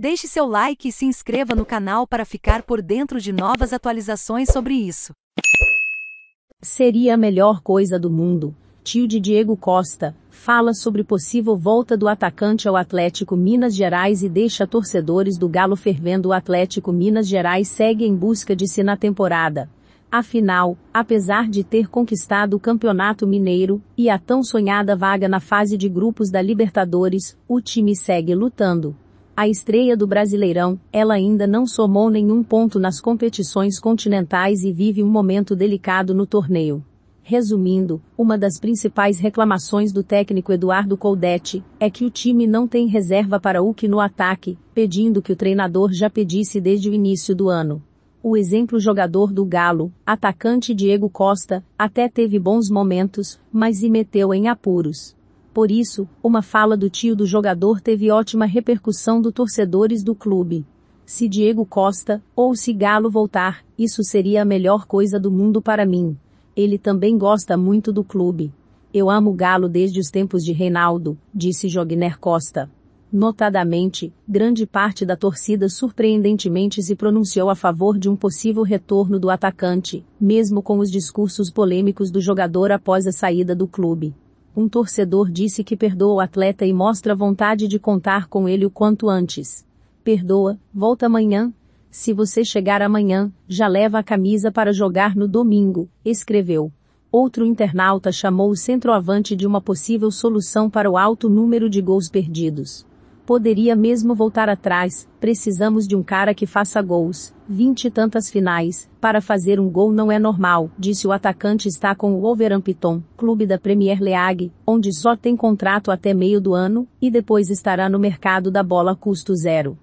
Deixe seu like e se inscreva no canal para ficar por dentro de novas atualizações sobre isso. Seria a melhor coisa do mundo. Tio de Diego Costa fala sobre possível volta do atacante ao Atlético Minas Gerais e deixa torcedores do Galo fervendo. O Atlético Minas Gerais segue em busca de si na temporada. Afinal, apesar de ter conquistado o Campeonato Mineiro e a tão sonhada vaga na fase de grupos da Libertadores, o time segue lutando a estreia do Brasileirão, ela ainda não somou nenhum ponto nas competições continentais e vive um momento delicado no torneio. Resumindo, uma das principais reclamações do técnico Eduardo Coldetti é que o time não tem reserva para Hulk no ataque, pedindo que o treinador já pedisse desde o início do ano. O exemplo jogador do Galo, atacante Diego Costa, até teve bons momentos, mas se meteu em apuros. Por isso, uma fala do tio do jogador teve ótima repercussão dos torcedores do clube. Se Diego Costa, ou se Galo voltar, isso seria a melhor coisa do mundo para mim. Ele também gosta muito do clube. Eu amo Galo desde os tempos de Reinaldo, disse Jogner Costa. Notadamente, grande parte da torcida surpreendentemente se pronunciou a favor de um possível retorno do atacante, mesmo com os discursos polêmicos do jogador após a saída do clube um torcedor disse que perdoa o atleta e mostra vontade de contar com ele o quanto antes. Perdoa, volta amanhã. Se você chegar amanhã, já leva a camisa para jogar no domingo, escreveu. Outro internauta chamou o centroavante de uma possível solução para o alto número de gols perdidos. Poderia mesmo voltar atrás, precisamos de um cara que faça gols, vinte e tantas finais, para fazer um gol não é normal, disse o atacante está com o Wolverhampton, clube da Premier League, onde só tem contrato até meio do ano, e depois estará no mercado da bola custo zero.